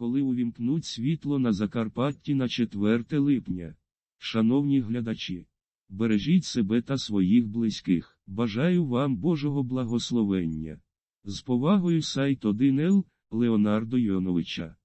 коли увімкнуть світло на Закарпатті на 4 липня. Шановні глядачі, бережіть себе та своїх близьких. Бажаю вам Божого благословення. З повагою сайт 1Л Леонардо Йоновича.